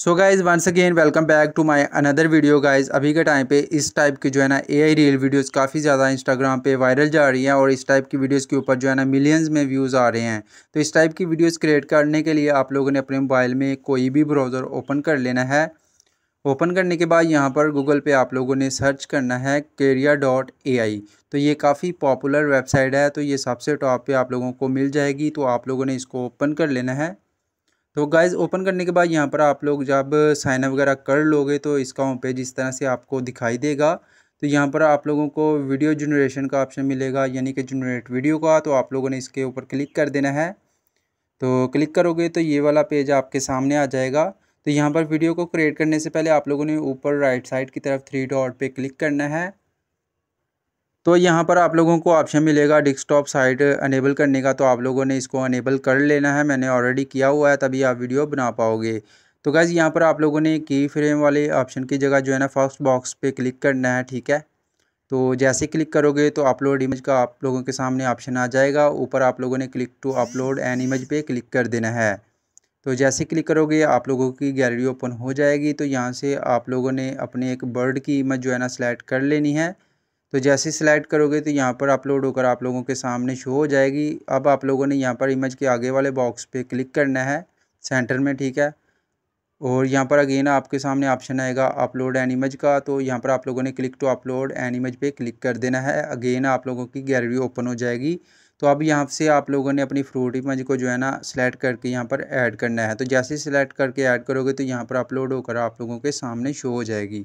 so guys once again welcome back to my another video guys अभी के time पे इस टाइप की जो है ना एआई रील वीडियोस काफ़ी ज़्यादा इंस्टाग्राम पे वायरल जा रही हैं और इस टाइप की वीडियोस के ऊपर जो है ना मिलियंस में व्यूज़ आ रहे हैं तो इस टाइप की वीडियोस क्रिएट करने के लिए आप लोगों ने अपने मोबाइल में कोई भी ब्राउज़र ओपन कर लेना है ओपन करने के बाद यहाँ पर गूगल पे आप लोगों ने सर्च करना है केरिया डॉट ए आई तो ये काफ़ी पॉपुलर वेबसाइट है तो ये सबसे टॉप पे आप लोगों को मिल जाएगी तो आप लोगों ने इसको ओपन कर लेना है तो गाइज़ ओपन करने के बाद यहाँ पर आप लोग जब साइन अप वगैरह कर लोगे तो इसका होम पेज इस तरह से आपको दिखाई देगा तो यहाँ पर आप लोगों को वीडियो जनरेशन का ऑप्शन मिलेगा यानी कि जनरेट वीडियो का तो आप लोगों ने इसके ऊपर क्लिक कर देना है तो क्लिक करोगे तो ये वाला पेज आपके सामने आ जाएगा तो यहाँ पर वीडियो को क्रिएट करने से पहले आप लोगों ने ऊपर राइट साइड की तरफ थ्री डॉट पे क्लिक करना है तो यहाँ पर आप लोगों को ऑप्शन मिलेगा डेस्कटॉप साइट अनेबल करने का तो आप लोगों ने इसको अनेबल कर लेना है मैंने ऑलरेडी किया हुआ है तभी आप वीडियो बना पाओगे तो गैज़ यहाँ पर आप लोगों ने की फ्रेम वाले ऑप्शन की जगह जो है ना फर्स्ट बॉक्स पे क्लिक करना है ठीक है तो जैसे क्लिक करोगे तो अपलोड इमेज का आप लोगों के सामने ऑप्शन आ जाएगा ऊपर आप लोगों ने click to upload an image पर क्लिक कर देना है तो जैसे क्लिक करोगे आप लोगों की गैलरी ओपन हो जाएगी तो यहाँ से आप लोगों ने अपने एक बर्ड की इमेज जो है ना सेलेक्ट कर लेनी है तो जैसे ही सिलेक्ट करोगे तो यहाँ पर अपलोड होकर आप लोगों के सामने शो हो जाएगी अब आप लोगों ने यहाँ पर इमेज के आगे वाले बॉक्स पे क्लिक करना है सेंटर में ठीक है और यहाँ पर अगेन आपके सामने ऑप्शन आएगा अपलोड एन इमेज का तो यहाँ पर आप लोगों ने click to upload an image पे क्लिक कर देना है अगेन आप लोगों की गैलरी ओपन हो जाएगी तो अब यहाँ से आप लोगों ने अपनी फ्रूट इमेज को जो है ना सिलेक्ट करके यहाँ पर ऐड करना है तो जैसे ही सिलेक्ट करके ऐड करोगे तो यहाँ पर अपलोड होकर आप लोगों के सामने शो हो जाएगी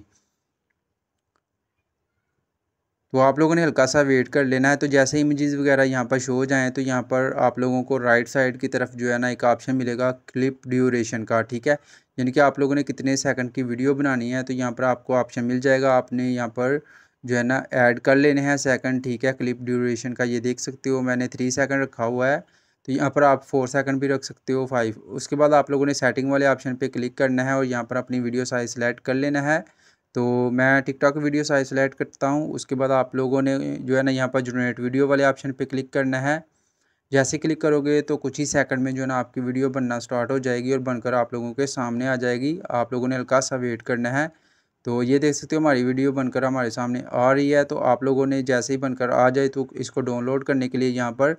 वो तो आप लोगों ने हल्का सा वेट कर लेना है तो जैसे इमेजेस वगैरह यहाँ पर शो हो जाएँ तो यहाँ पर आप लोगों को राइट साइड की तरफ जो है ना एक ऑप्शन मिलेगा क्लिप ड्यूरेशन का ठीक है यानी कि आप लोगों ने कितने सेकंड की वीडियो बनानी है तो यहाँ पर आपको ऑप्शन मिल जाएगा आपने यहाँ पर जो है ना ऐड कर लेने हैं सेकंड ठीक है क्लिप ड्यूरेशन का ये देख सकते हो मैंने थ्री सेकंड रखा हुआ है तो यहाँ पर आप फोर सेकंड भी रख सकते हो फाइव उसके बाद आप लोगों ने सेटिंग वाले ऑप्शन पे क्लिक करना है और यहाँ पर अपनी वीडियो साइज सेलेक्ट कर लेना है तो मैं टिकटॉक वीडियो साइड सेलेक्ट करता हूँ उसके बाद आप लोगों ने जो है ना यहाँ पर जनरेट वीडियो वाले ऑप्शन पर क्लिक करना है जैसे क्लिक करोगे तो कुछ ही सेकंड में जो है ना आपकी वीडियो बनना स्टार्ट हो जाएगी और बनकर आप लोगों के सामने आ जाएगी आप लोगों ने हल्का सा वेट करना है तो ये देख सकते हो हमारी वीडियो बनकर हमारे सामने आ रही है तो आप लोगों ने जैसे ही बनकर आ जाए तो इसको डाउनलोड करने के लिए यहाँ पर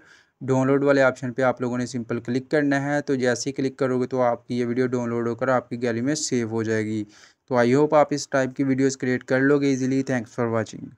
डाउनलोड वाले ऑप्शन पर आप लोगों ने सिंपल क्लिक करना है तो जैसे ही क्लिक करोगे तो आपकी ये वीडियो डाउनलोड होकर आपकी गैली में सेव हो जाएगी तो आई होप आप इस टाइप की वीडियोस क्रिएट कर लोगे इजीली थैंक्स फॉर वाचिंग